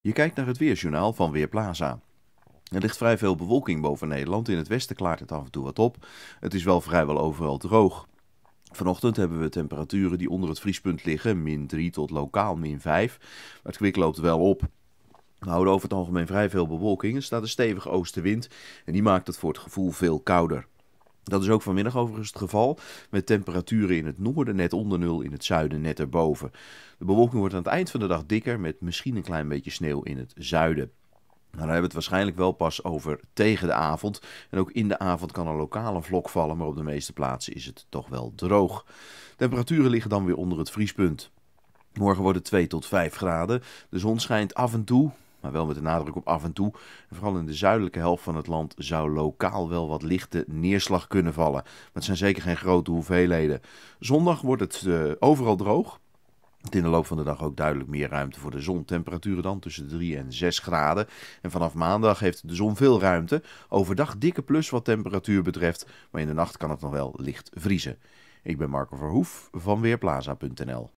Je kijkt naar het weerjournaal van Weerplaza. Er ligt vrij veel bewolking boven Nederland. In het westen klaart het af en toe wat op. Het is wel vrijwel overal droog. Vanochtend hebben we temperaturen die onder het vriespunt liggen, min 3 tot lokaal min 5. Maar het kwik loopt wel op. We houden over het algemeen vrij veel bewolking. Er staat een stevige oostenwind en die maakt het voor het gevoel veel kouder. Dat is ook vanmiddag overigens het geval, met temperaturen in het noorden net onder nul, in het zuiden net erboven. De bewolking wordt aan het eind van de dag dikker, met misschien een klein beetje sneeuw in het zuiden. Maar nou, dan hebben we het waarschijnlijk wel pas over tegen de avond. En ook in de avond kan lokaal een vlok vallen, maar op de meeste plaatsen is het toch wel droog. Temperaturen liggen dan weer onder het vriespunt. Morgen wordt het 2 tot 5 graden. De zon schijnt af en toe, maar wel met de nadruk op af en toe. vooral in de zuidelijke helft van het land zou lokaal wel wat lichte neerslag kunnen vallen. Maar het zijn zeker geen grote hoeveelheden. Zondag wordt het eh, overal droog. In de loop van de dag ook duidelijk meer ruimte voor de zon. Temperaturen dan tussen 3 en 6 graden. En vanaf maandag heeft de zon veel ruimte. Overdag dikke plus wat temperatuur betreft. Maar in de nacht kan het nog wel licht vriezen. Ik ben Marco Verhoef van Weerplaza.nl.